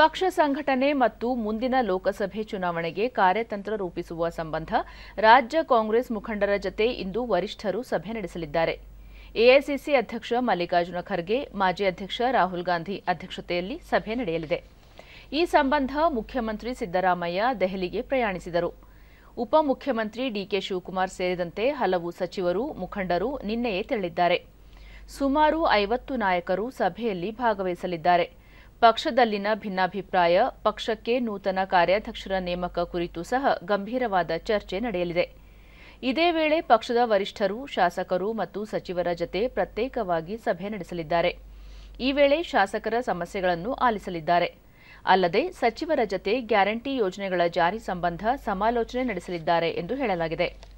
ಪಕ್ಷ ಸಂಘಟನೆ ಮತ್ತು ಮುಂದಿನ ಲೋಕಸಭೆ ಚುನಾವಣೆಗೆ ಕಾರ್ಯತಂತ್ರ ರೂಪಿಸುವ ಸಂಬಂಧ ರಾಜ್ಯ ಕಾಂಗ್ರೆಸ್ ಮುಖಂಡರ ಜತೆ ಇಂದು ವರಿಷ್ಠರು ಸಭೆ ನಡೆಸಲಿದ್ದಾರೆ ಎಐಸಿಸಿ ಅಧ್ಯಕ್ಷ ಮಲ್ಲಿಕಾರ್ಜುನ ಖರ್ಗೆ ಮಾಜಿ ಅಧ್ಯಕ್ಷ ರಾಹುಲ್ ಗಾಂಧಿ ಅಧ್ಯಕ್ಷತೆಯಲ್ಲಿ ಸಭೆ ನಡೆಯಲಿದೆ ಈ ಸಂಬಂಧ ಮುಖ್ಯಮಂತ್ರಿ ಸಿದ್ದರಾಮಯ್ಯ ದೆಹಲಿಗೆ ಪ್ರಯಾಣಿಸಿದರು ಉಪಮುಖ್ಯಮಂತ್ರಿ ಡಿಕೆ ಶಿವಕುಮಾರ್ ಸೇರಿದಂತೆ ಹಲವು ಸಚಿವರು ಮುಖಂಡರು ನಿನ್ನೆಯೇ ತೆರಳಿದ್ದಾರೆ ಸುಮಾರು ಐವತ್ತು ನಾಯಕರು ಸಭೆಯಲ್ಲಿ ಭಾಗವಹಿಸಲಿದ್ದಾರೆ ಪಕ್ಷದಲ್ಲಿನ ಭಿನ್ನಾಭಿಪ್ರಾಯ ಪಕ್ಷಕ್ಕೆ ನೂತನ ಕಾರ್ಯಾಧ್ಯಕ್ಷರ ನೇಮಕ ಕುರಿತು ಸಹ ಗಂಭೀರವಾದ ಚರ್ಚೆ ನಡೆಯಲಿದೆ ಇದೇ ವೇಳೆ ಪಕ್ಷದ ವರಿಷ್ಠರು ಶಾಸಕರು ಮತ್ತು ಸಚಿವರ ಜತೆ ಪ್ರತ್ಯೇಕವಾಗಿ ಸಭೆ ನಡೆಸಲಿದ್ದಾರೆ ಈ ವೇಳೆ ಶಾಸಕರ ಸಮಸ್ಯೆಗಳನ್ನು ಆಲಿಸಲಿದ್ದಾರೆ ಅಲ್ಲದೆ ಸಚಿವರ ಜತೆ ಗ್ಯಾರಂಟಿ ಯೋಜನೆಗಳ ಜಾರಿ ಸಂಬಂಧ ಸಮಾಲೋಚನೆ ನಡೆಸಲಿದ್ದಾರೆ ಎಂದು ಹೇಳಲಾಗಿದೆ